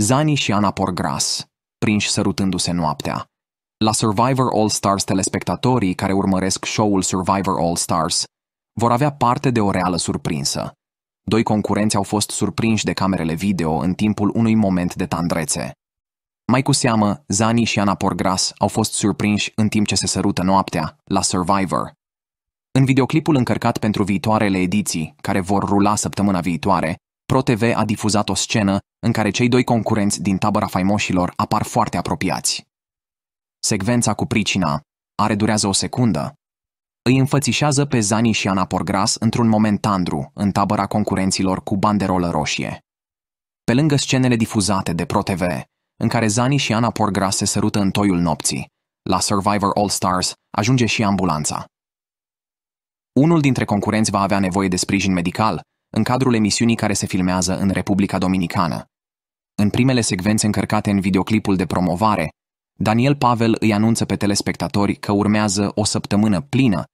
Zani și Ana Porgras, prinși sărutându-se noaptea. La Survivor All Stars, telespectatorii care urmăresc show-ul Survivor All Stars vor avea parte de o reală surprinsă. Doi concurenți au fost surprinși de camerele video în timpul unui moment de tandrețe. Mai cu seamă, Zani și Ana Porgras au fost surprinși în timp ce se sărută noaptea, la Survivor. În videoclipul încărcat pentru viitoarele ediții, care vor rula săptămâna viitoare, ProTV a difuzat o scenă în care cei doi concurenți din tabăra faimoșilor apar foarte apropiați. Secvența cu pricina are durează o secundă. Îi înfățișează pe Zani și Ana Porgras într-un moment tandru, în tabăra concurenților cu banderolă roșie. Pe lângă scenele difuzate de ProTV, în care Zani și Ana Porgras se sărută în toiul nopții, la Survivor All Stars ajunge și ambulanța. Unul dintre concurenți va avea nevoie de sprijin medical, în cadrul emisiunii care se filmează în Republica Dominicană. În primele secvențe încărcate în videoclipul de promovare, Daniel Pavel îi anunță pe telespectatori că urmează o săptămână plină